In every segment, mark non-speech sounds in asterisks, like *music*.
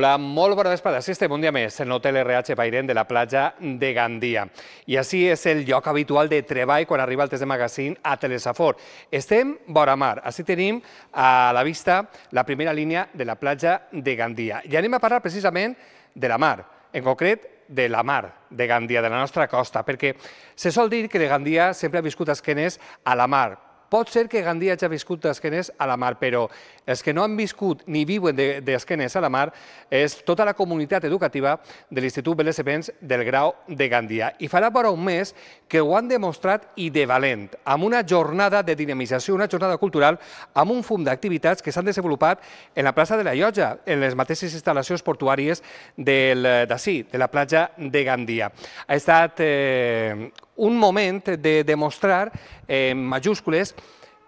Hola, molt bona vesprada. Sí, estem un dia més en l'hotel RH Pairen de la platja de Gandia. I així és el lloc habitual de treball quan arriba el test de magazín a Telesafor. Estem vora mar. Així tenim a la vista la primera línia de la platja de Gandia. I anem a parlar precisament de la mar, en concret de la mar de Gandia, de la nostra costa, perquè se sol dir que de Gandia sempre ha viscut esquenes a la mar, Pot ser que Gandia hagi viscut d'esquenes a la mar, però els que no han viscut ni viuen d'esquenes a la mar és tota la comunitat educativa de l'Institut Beles Events del Grau de Gandia. I farà vora un mes que ho han demostrat i de valent, amb una jornada de dinamització, una jornada cultural, amb un fum d'activitats que s'han desenvolupat en la plaça de la Llotja, en les mateixes instal·lacions portuàries d'ací, de la platja de Gandia. Ha estat eh, un moment de demostrar eh, en majúscules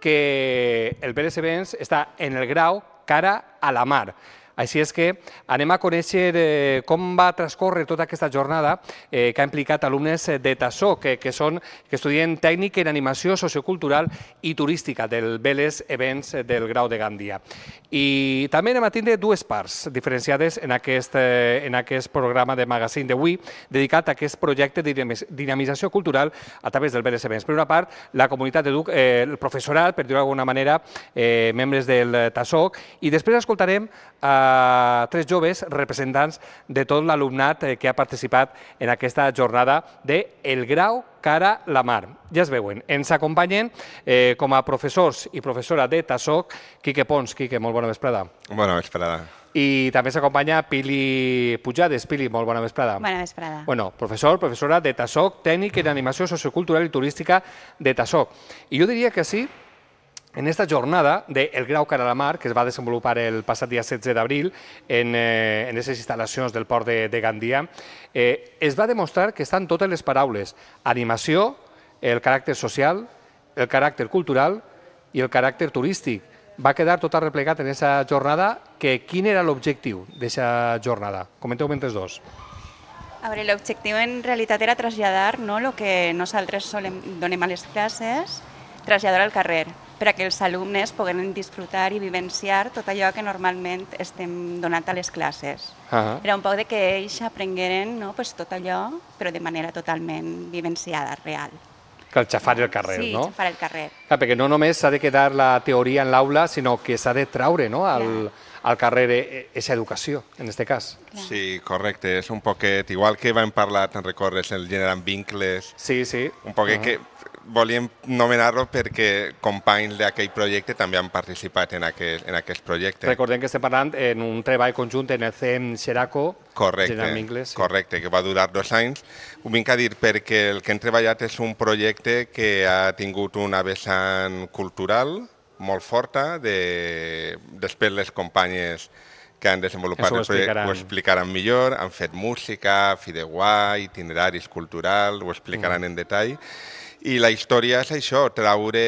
que el Pérez està en el grau cara a la mar. Així és que anem a conèixer eh, com va transcorrer tota aquesta jornada eh, que ha implicat alumnes eh, de Tassó, que, que, són, que estudien tècnica en animació sociocultural i turística del Veles Events del Grau de Gandia. I també anem a tindre dues parts diferenciades en aquest, eh, en aquest programa de magazine d'avui, dedicat a aquest projecte de dinamització cultural a través del Veles Events. Per una part, la comunitat d'educ, eh, el professorat, per dir-ho d'alguna manera, eh, membres del TASOC, i després escoltarem eh, tres joves representants de tot l'alumnat eh, que ha participat en aquesta jornada de El Grau cara la mar. Ja es veuen, ens acompanyen eh, com a professors i professora de TASOC, Quique Pons. Quique, molt bona vesprada. Bona vesprada. I també s'acompanya Pili Pujades. Pili, molt bona vesprada. Bona vesprada. Bueno, professor, professora de TASOC, tècnic en animació sociocultural i turística de TASOC. I jo diria que sí, en esta jornada de El Grau Cara a la Mar, que es va desenvolupar el passat dia 16 d'abril en, eh, en aquestes instal·lacions del port de, de Gandia, eh, es va demostrar que estan totes les paraules animació, el caràcter social, el caràcter cultural i el caràcter turístic. Va quedar tot arreplegat en aquesta jornada, que quin era l'objectiu d'aquesta jornada? comenteu mentre dos. A veure, l'objectiu en realitat era traslladar no, el que nosaltres solem, donem a les classes, traslladar al carrer per a que els alumnes puguen disfrutar i vivenciar tot allò que normalment estem donant a les classes. Uh ah. -huh. Era un poc de que ells aprengueren no, pues, tot allò, però de manera totalment vivenciada, real. Que el xafar el carrer, sí, no? Sí, xafar el carrer. Clar, perquè no només s'ha de quedar la teoria en l'aula, sinó que s'ha de traure no, al, al carrer aquesta eh, eh, educació, en aquest cas. Clar. Sí, correcte, és un poquet, igual que vam parlar, te'n recordes, el generant vincles, sí, sí. un poquet uh ah. -huh. que volíem nomenar-lo perquè companys d'aquell projecte també han participat en aquest, en aquest projecte. Recordem que estem parlant en un treball conjunt en el CEM Xeraco, correcte, General Mingles. Sí. Correcte, que va durar dos anys. Ho vinc a dir perquè el que hem treballat és un projecte que ha tingut una vessant cultural molt forta, de... després les companyes que han desenvolupat el projecte ho explicaran millor, han fet música, fideuà, itineraris cultural, ho explicaran mm. en detall, i la història és això, traure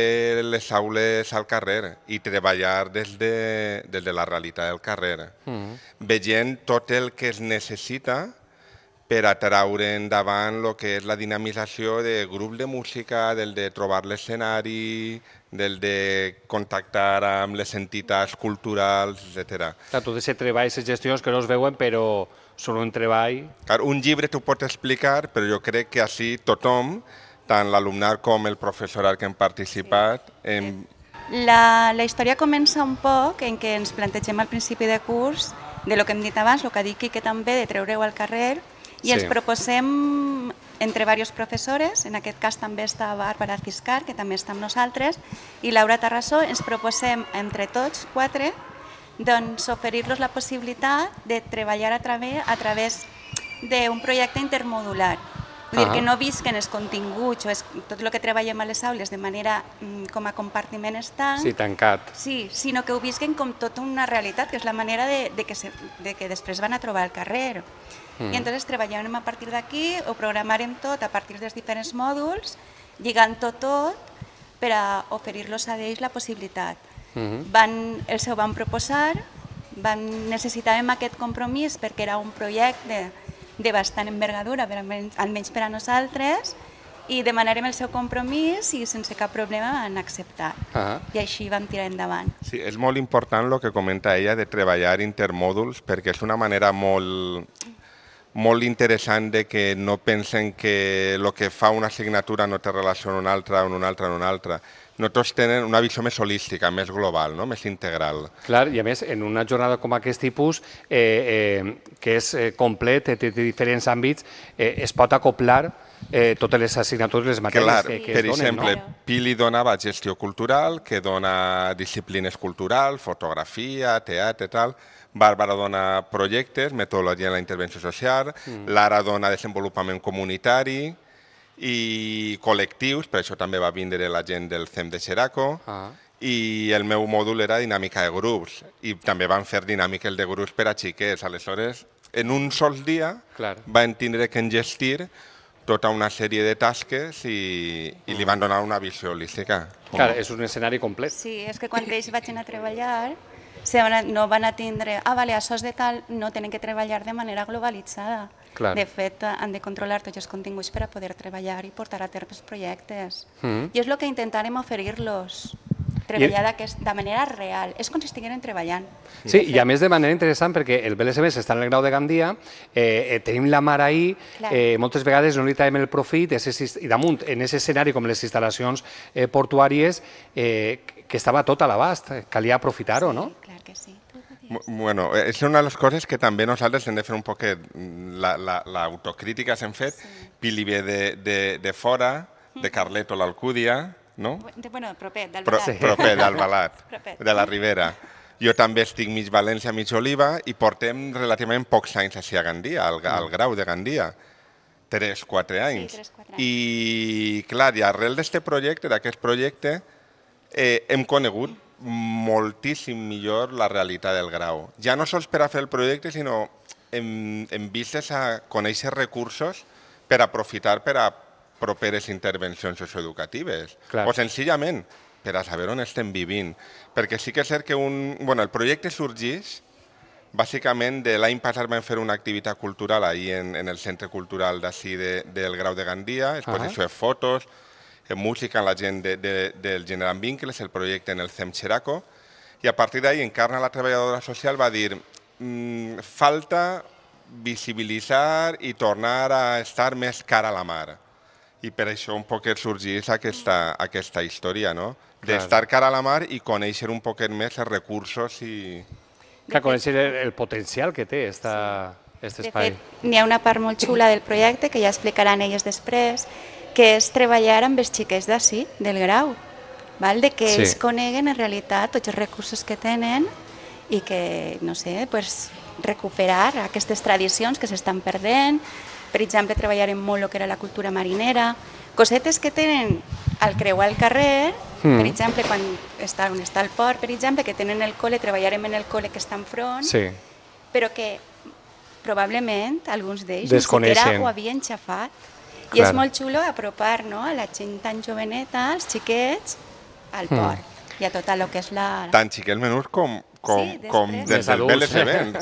les aules al carrer i treballar des de, des de la realitat del carrer, mm. veient tot el que es necessita per a traure endavant el que és la dinamització de grup de música, del de trobar l'escenari, del de contactar amb les entitats culturals, etc. Tot aquest treball, aquestes gestions que no es veuen, però són un treball... Clar, un llibre t'ho pot explicar, però jo crec que així tothom tant l'alumnat com el professorat que han participat. En... La, la història comença un poc en què ens plantegem al principi de curs de lo que hem dit abans, el que ha dit Quique també, de treure-ho al carrer, i sí. ens proposem entre diversos professores, en aquest cas també està Bàrbara Ciscar, que també està amb nosaltres, i Laura Terrassó, ens proposem entre tots, quatre, doncs oferir-los la possibilitat de treballar a través, a través d'un projecte intermodular. Vull dir que no visquen els continguts o és, tot el que treballem a les aules de manera mm, com a compartiment estant. Sí, tancat. Sí, sinó que ho visquen com tota una realitat, que és la manera de, de, que, se, de que després van a trobar el carrer. Mm. I entonces treballarem a partir d'aquí, ho programarem tot a partir dels diferents mòduls, lligant tot tot per a oferir-los a ells la possibilitat. Mm -hmm. van, els ho van proposar, van, necessitàvem aquest compromís perquè era un projecte de bastant envergadura, per almenys, almenys per a nosaltres, i demanarem el seu compromís i sense cap problema van acceptar. -huh. Ah. I així vam tirar endavant. Sí, és molt important el que comenta ella de treballar intermòduls perquè és una manera molt, molt interessant de que no pensen que el que fa una assignatura no té relació amb una altra, amb una altra, amb una altra. En una altra no tots tenen una visió més holística, més global, no? més integral. Clar, i a més, en una jornada com aquest tipus, eh, eh, que és eh, complet, eh, té, té diferents àmbits, eh, es pot acoplar eh, totes les assignatures, les matèries Clar, que, que per es donen. Per exemple, no? Pili donava gestió cultural, que dona disciplines culturals, fotografia, teatre, tal, Bàrbara dona projectes, metodologia en la intervenció social, mm. Lara dona desenvolupament comunitari, i col·lectius, per això també va vindre la gent del CEM de Xeraco, ah. i el meu mòdul era dinàmica de grups, i també van fer dinàmiques de grups per a xiquets. Aleshores, en un sol dia Clar. van tindre que engestir tota una sèrie de tasques i, i li van donar una visió holística. Clar, és un escenari complet. Sí, és que quan ells vagin a treballar, se van, no van a tindre, ah, vale, això és de tal, no tenen que treballar de manera globalitzada. Clar. De fet, han de controlar tots els continguts per a poder treballar i portar a terme els projectes. Mm. I és el que intentarem oferir-los treballar aquest, de manera real. És com si estigueren treballant. Sí, i a més de manera interessant, perquè el BLSM està en el grau de Gandia, eh, eh, tenim la mar ahir, eh, moltes vegades no li traiem el profit, i damunt, en aquest escenari com les instal·lacions eh, portuàries, eh, que estava tot a l'abast, calia aprofitar-ho, sí, no? Bueno, és eh, una de les coses que també nosaltres hem de fer un poquet, l'autocrítica la, la, s'hem fet, sí. Pili ve de, de, de fora, de Carlet o l'Alcúdia, no? De, bueno, proper, del Pro, Balat. Proper, del Balat, *laughs* de la Ribera. Jo també estic mig València, mig Oliva, i portem relativament pocs anys així a Gandia, al, mm. al grau de Gandia. 3-4 anys. Sí, 3, anys. I clar, i arrel d'aquest projecte, d'aquest projecte, eh, hem conegut moltíssim millor la realitat del grau. Ja no sols per a fer el projecte, sinó en, en vistes a conèixer recursos per aprofitar per a properes intervencions socioeducatives. Clar. O senzillament, per a saber on estem vivint. Perquè sí que és cert que un... bueno, el projecte sorgís bàsicament de l'any passat vam fer una activitat cultural ahir en, en el Centre Cultural d'ací de, del Grau de Gandia, exposició -huh. de fotos, Eh, música amb la gent de, de, del General Vincles, el projecte en el CEM Xeraco, i a partir d'ahir Encarna, la treballadora social, va dir mm, falta visibilitzar i tornar a estar més cara a la mar. I per això un poquet sorgís aquesta, aquesta història, no? D'estar cara a la mar i conèixer un poquet més els recursos i... Clar, conèixer el, el potencial que té esta, sí. espai. De fet, n'hi ha una part molt xula del projecte que ja explicaran elles després, que és treballar amb els xiquets d'ací, del grau, val? de que sí. ells coneguen en realitat tots els recursos que tenen i que, no sé, pues, recuperar aquestes tradicions que s'estan perdent, per exemple, treballarem molt el que era la cultura marinera, cosetes que tenen al creuar el carrer, mm. per exemple, quan està, on està el port, per exemple, que tenen el col·le, treballarem en el col·le que està enfront, sí. però que probablement alguns d'ells ni siquiera ho havien xafat. I és molt xulo apropar no, a la gent tan joveneta, als xiquets, al mm. port i a tot el que és la... Tant xiquets menors com, com, sí, com des del Vélez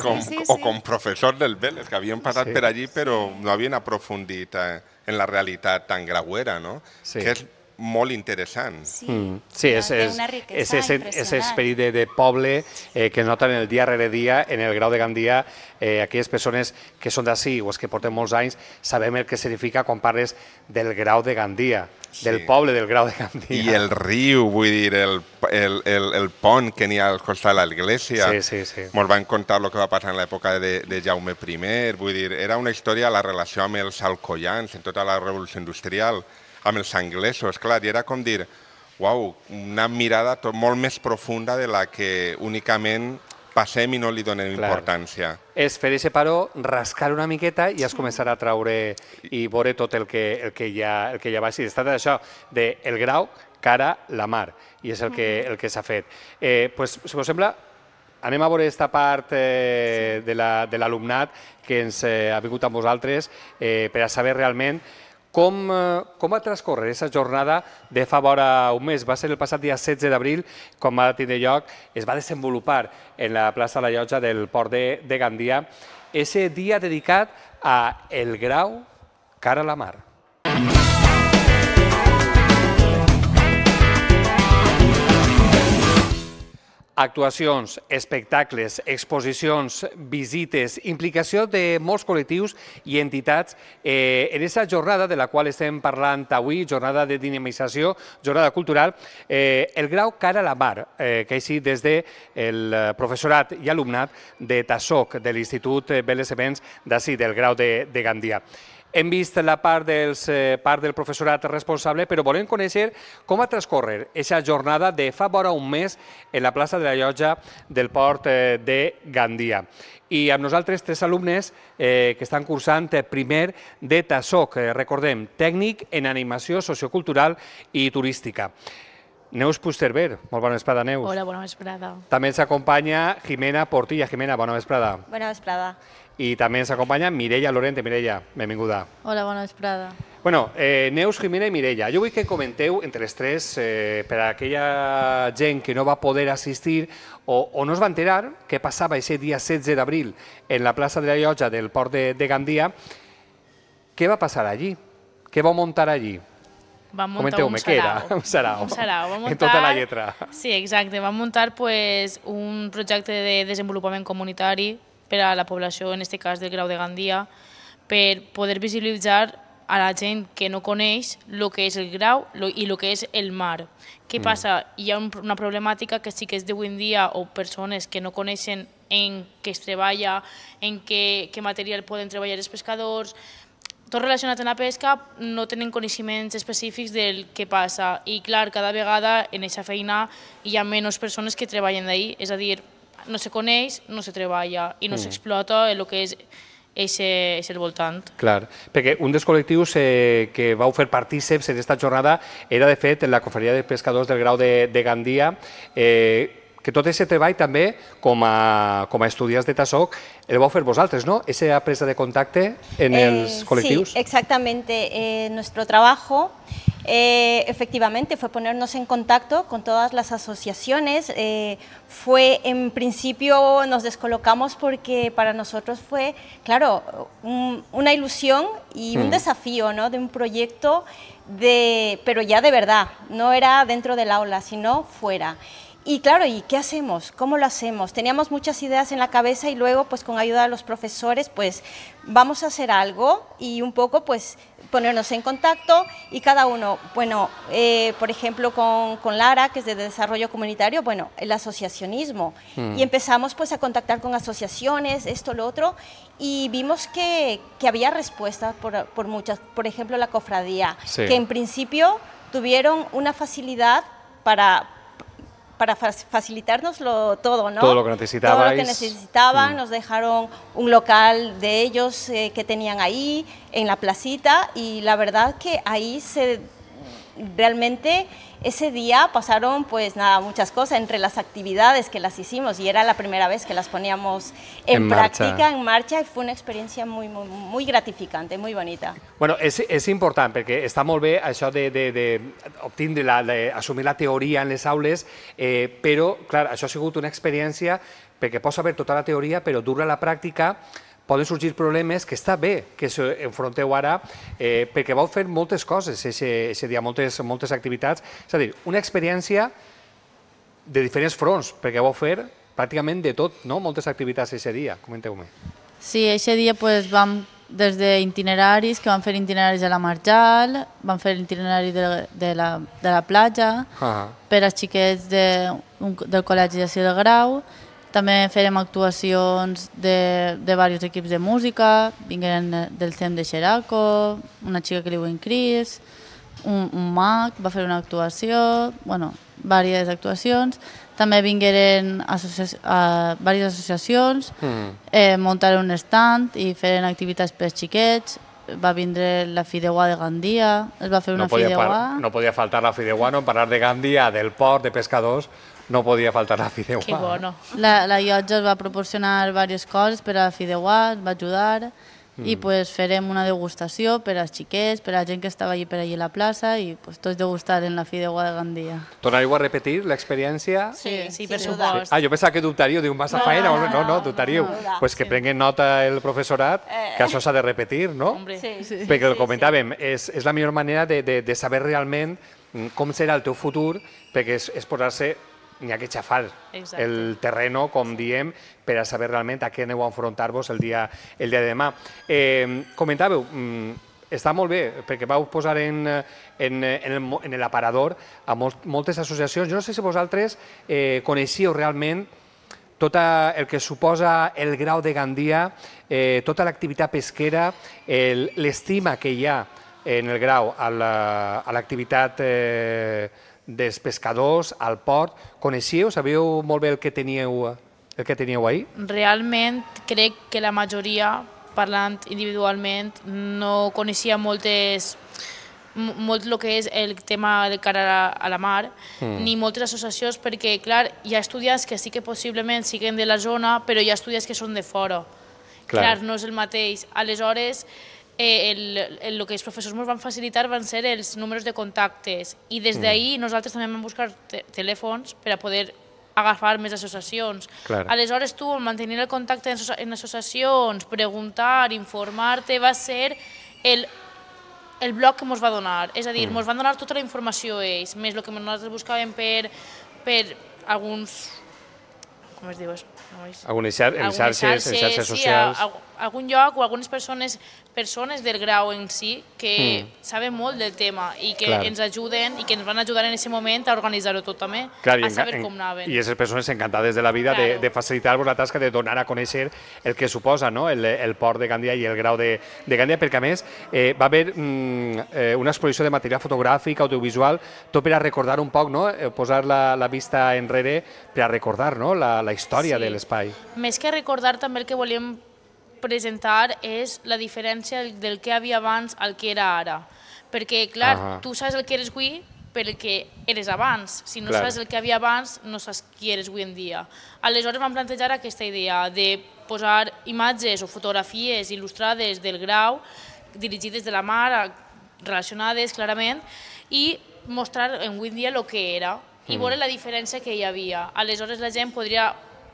com, sí, sí, sí. o com professors del Vélez, que havien passat sí. per allí però no havien aprofundit eh, en la realitat tan grauera, no? Sí. Que és molt interessant. Sí, mm. sí és, és, és, és, és esperit de, de poble eh, que noten el dia rere dia, en el grau de Gandia, eh, aquelles persones que són d'ací o els que porten molts anys, sabem el que significa quan parles del grau de Gandia, sí. del poble del grau de Gandia. I el riu, vull dir, el, el, el, el pont que n'hi ha al costat de l'església. Sí, sí, sí. Ens van contar el que va passar en l'època de, de Jaume I, vull dir, era una història, la relació amb els alcoyans en tota la revolució industrial, amb els anglesos, clar, i era com dir, uau, una mirada tot molt més profunda de la que únicament passem i no li donem Clar. importància. És fer aquest paró, rascar una miqueta i es començarà a traure i veure tot el que, el que, ja, el que ja va ser. Està d'això, del grau cara la mar, i és el que, mm. el que s'ha fet. Eh, pues, si us sembla, anem a veure aquesta part eh, de l'alumnat la, de que ens eh, ha vingut amb vosaltres eh, per a saber realment com, eh, com va transcórrer aquesta jornada de fa vora un mes? Va ser el passat dia 16 d'abril, com va tindre lloc, es va desenvolupar en la plaça de la Llotja del Port de, de Gandia, ese dia dedicat a el grau cara a la mar. Actuacions, espectacles, exposicions, visites, implicació de molts col·lectius i entitats eh, en aquesta jornada de la qual estem parlant avui, jornada de dinamització, jornada cultural, eh, el grau cara a la mar, eh, que així des del el professorat i alumnat de TASOC, de l'Institut Belles Events d'ací, del grau de, de Gandia. Hem vist la part, dels, eh, part del professorat responsable, però volem conèixer com va transcorrer aquesta jornada de fa vora un mes en la plaça de la llotja del port eh, de Gandia. I amb nosaltres tres alumnes eh, que estan cursant eh, primer de TASOC, recordem, tècnic en animació sociocultural i turística. Neus Pusterber, molt bona vesprada, Neus. Hola, bona vesprada. També ens acompanya Jimena Portilla. Jimena, bona vesprada. Bona vesprada. I també ens acompanya Mireia Lorente. Mireia, benvinguda. Hola, bona vesprada. Bueno, eh, Neus, Jimena i Mireia, jo vull que comenteu entre les tres eh, per a aquella gent que no va poder assistir o, o no es va enterar què passava aquest dia 16 d'abril en la plaça de la Llotja del port de, de Gandia, què va passar allí? Què va muntar allí? Vam muntar Comenteu un sarau. *laughs* Un sarau. Un sarau. Vam muntar, en tota la lletra. Sí, exacte. Vam muntar pues, un projecte de desenvolupament comunitari per a la població, en aquest cas del Grau de Gandia, per poder visibilitzar a la gent que no coneix el que és el grau i el que és el mar. Què mm. passa? Hi ha una problemàtica que sí que és d'avui en dia o persones que no coneixen en què es treballa, en què, què material poden treballar els pescadors, tot relacionat amb la pesca no tenen coneixements específics del que passa i clar, cada vegada en aquesta feina hi ha menys persones que treballen d'ahir, és a dir, no se coneix, no se treballa i no mm. s'explota el que és eixe, el voltant. Clar, perquè un dels col·lectius eh, que va fer partíceps en aquesta jornada era, de fet, la Confraria de Pescadors del Grau de, de Gandia, eh, que todo ese treball también, como a, com a de TASOC, el vau fer vosaltres, ¿no? Esa presa de contacto en eh, el colectivo. Sí, exactamente. Eh, nuestro trabajo eh, efectivamente fue ponernos en contacto con todas las asociaciones. fue, en principio, nos descolocamos porque para nosotros fue, claro, una ilusión y un mm. desafío, ¿no? De un proyecto de, pero ya de verdad, no era dentro del aula, sino fuera. Y claro, ¿y qué hacemos? ¿Cómo lo hacemos? Teníamos muchas ideas en la cabeza y luego, pues con ayuda de los profesores, pues vamos a hacer algo y un poco, pues ponernos en contacto y cada uno, bueno, eh, por ejemplo, con, con, Lara, que es de desarrollo comunitario, bueno, el asociacionismo. Mm. Y empezamos pues a contactar con asociaciones, esto, lo otro, y vimos que, que había respuestas por, por, muchas, por ejemplo, la cofradía, que en principio tuvieron una facilidad para para facilitarnos todo, ¿no? Todo lo que necesitabais. Todo lo que necesitaban, mm. nos dejaron un local de ellos eh, que tenían ahí, en la placita, y la verdad que ahí se realmente ese día pasaron pues nada, muchas cosas entre las actividades que las hicimos y era la primera vez que las poníamos en, práctica, en marcha y fue una experiencia muy, muy, gratificante, muy bonita. Bueno, es importante porque porque está muy de, de, de la, teoría la en las aulas, eh, pero claro, eso ha sido una experiencia, porque puedo saber toda la teoría, pero dura la práctica... poden sorgir problemes que està bé que s'enfronteu ara eh, perquè vau fer moltes coses aquest dia, moltes, moltes activitats. És a dir, una experiència de diferents fronts, perquè vau fer pràcticament de tot, no? moltes activitats aquest dia. Comenteu-me. Sí, aquest dia pues, vam des d'itineraris, que van fer itineraris a la Marjal, van fer itinerari de, de, la, de la platja, uh -huh. per als xiquets de, un, del Col·legi de Sil Grau, també farem actuacions de, de diversos equips de música, vingueren del CEM de Xeraco, una xica que li diuen Cris, un, un mag, va fer una actuació, bueno, diverses actuacions. També vingueren associa a diverses associacions, mm. eh, muntaren un stand i feren activitats per xiquets, va vindre la fideuà de Gandia, es va fer una no podia fideuà... No podia faltar la fideuà, no? Parlar de Gandia, del port, de pescadors, no podia faltar la fideuà. Que bueno. La, la llotja es va proporcionar diverses coses per a la fideuà, va ajudar, mm. i pues, farem una degustació per als xiquets, per a la gent que estava allí per allí a la plaça, i pues, tots degustar en la fideuà de Gandia. Tornareu a repetir l'experiència? Sí, sí, per sí, supost. Sí. Ah, jo pensava que dubtaríeu, diu, vas a no, feina, no, no, no, no dubtaríeu. No, no, pues que sí. prenguin nota el professorat, eh. que això s'ha de repetir, no? Hombre. Sí, sí. Perquè sí, el comentàvem, sí. és, és la millor manera de, de, de saber realment mm, com serà el teu futur, perquè és, és posar-se n'hi ha que xafar Exacte. el terreno, com diem, per a saber realment a què aneu a enfrontar-vos el, dia, el dia de demà. Eh, comentàveu, mm, està molt bé, perquè vau posar en, en, en l'aparador a molt, moltes associacions. Jo no sé si vosaltres eh, coneixíeu realment tot el que suposa el grau de Gandia, eh, tota l'activitat pesquera, l'estima que hi ha en el grau a l'activitat la, eh, dels pescadors al port. Coneixíeu, sabíeu molt bé el que teníeu, el que teníeu ahir? Realment crec que la majoria, parlant individualment, no coneixia moltes molt el que és el tema de cara a la mar, mm. ni moltes associacions, perquè, clar, hi ha estudiants que sí que possiblement siguen de la zona, però hi ha estudiants que són de fora. Clar, clar no és el mateix. Aleshores, eh, el, el, el que els professors ens van facilitar van ser els números de contactes i des d'ahir mm. nosaltres també vam buscar te telèfons per a poder agafar més associacions. Clar. Aleshores tu, mantenir el contacte en, en associacions, preguntar, informar-te, va ser el el bloc que ens va donar, és a dir, ens mm. van donar tota la informació ells, més el que nosaltres buscàvem per, per alguns... com es diu això? No és... Algunes xarxes, xarxes, xarxes socials... Sí, a, a, algun lloc o algunes persones, persones del grau en si que mm. saben molt del tema i que Clar. ens ajuden i que ens van ajudar en aquest moment a organitzar-ho tot també, Clar, a saber en, com anaven. I aquestes persones encantades de la vida claro. de, de facilitar-vos la tasca de donar a conèixer el que suposa no? el, el port de Gandia i el grau de, de Gandia, perquè a més eh, va haver mm, eh, una exposició de material fotogràfic, audiovisual, tot per a recordar un poc, no? Eh, posar la, la vista enrere per a recordar no? la, la història sí. de l'espai. Més que recordar també el que volíem presentar és la diferència del que havia abans al que era ara. Perquè, clar, -huh. tu saps el que eres avui perquè eres abans. Si no clar. saps el que havia abans, no saps qui eres avui en dia. Aleshores vam plantejar aquesta idea de posar imatges o fotografies il·lustrades del grau, dirigides de la mar, relacionades clarament, i mostrar en avui en dia el que era i mm. veure la diferència que hi havia. Aleshores la gent podria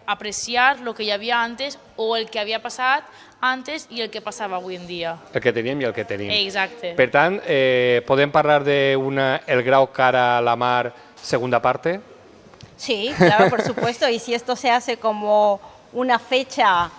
apreciar lo que ya había antes o el que había pasado antes y el que pasaba hoy en día. El que tenían y el que tenim. Exacto. Per tant, eh, de una El grau cara a la mar segunda parte? Sí, claro, por supuesto. y si esto se hace como una fecha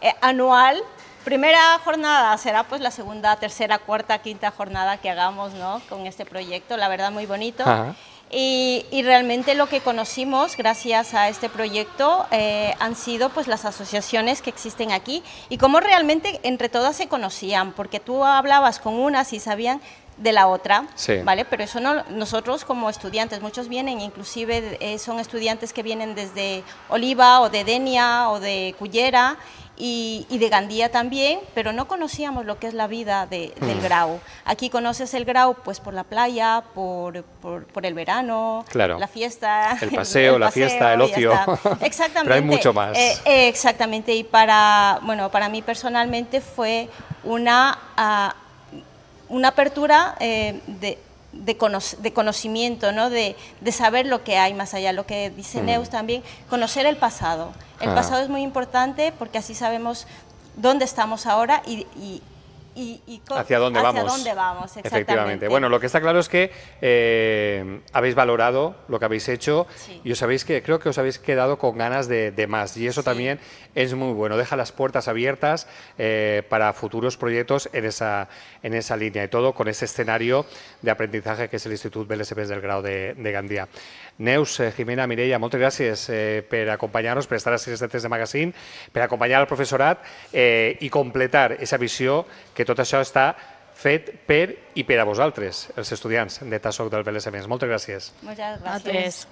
eh, anual, primera jornada será pues la segunda, tercera, cuarta, quinta jornada que hagamos ¿no? con este proyecto, la verdad muy bonito. Ajá. Y, realmente lo que conocimos gracias a este proyecto eh, han sido pues las asociaciones que existen aquí y cómo realmente entre todas se conocían, porque tú hablabas con unas y sabían de la otra, ¿vale? Pero eso no, nosotros como estudiantes, muchos vienen, inclusive eh, son estudiantes que vienen desde Oliva o de Denia o de Cullera y, de Gandía también, pero no conocíamos lo que es la vida del mm. Grau. Aquí conoces el Grau pues por la playa, por, por, el verano, la fiesta. El *laughs* paseo, la fiesta, el ocio. Exactamente. *laughs* pero hay mucho más. Eh, eh, exactamente, y para, bueno, para mí personalmente fue una, ah, una apertura eh, de, de, de conocimiento, ¿no? De, saber lo que hay más allá, lo que dice mm. Neus también, conocer el pasado. El ah. pasado es muy importante porque así sabemos dónde estamos ahora y, y hacia dónde vamos. Efectivamente. Bueno, lo que está claro es que eh, habéis valorado lo que habéis hecho y os sabéis que creo que os habéis quedado con ganas de, más y eso también es muy bueno. Deja las puertas abiertas eh, para futuros proyectos en esa en esa línea y todo con ese escenario de aprendizaje que es el Instituto BLSP del grado de, de Gandía. Neus, eh, Jimena, Mireia, muchas gracias por acompañarnos por estar a test de Magazine, por acompañar al profesorat y completar esa visión que tot això està fet per i per a vosaltres, els estudiants de TASOC del Vélez Events. Moltes gràcies. Moltes gràcies.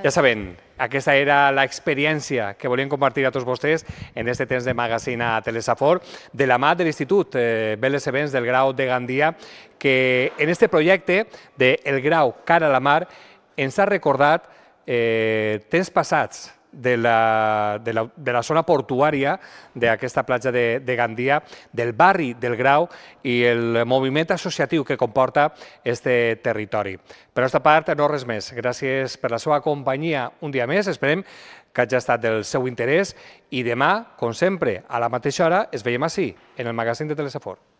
Ja saben, aquesta era l'experiència que volíem compartir a tots vostès en aquest temps de magazina a Telesafor, de la mà de l'Institut eh, del Grau de Gandia, que en este projecte de El Grau Cara a la Mar ens ha recordat eh, temps passats, de la, de la, de la zona portuària d'aquesta platja de, de Gandia, del barri del Grau i el moviment associatiu que comporta este territori. Per aquesta part, no res més. Gràcies per la seva companyia un dia més. Esperem que hagi estat del seu interès i demà, com sempre, a la mateixa hora, es veiem així, en el magazín de Telesafort.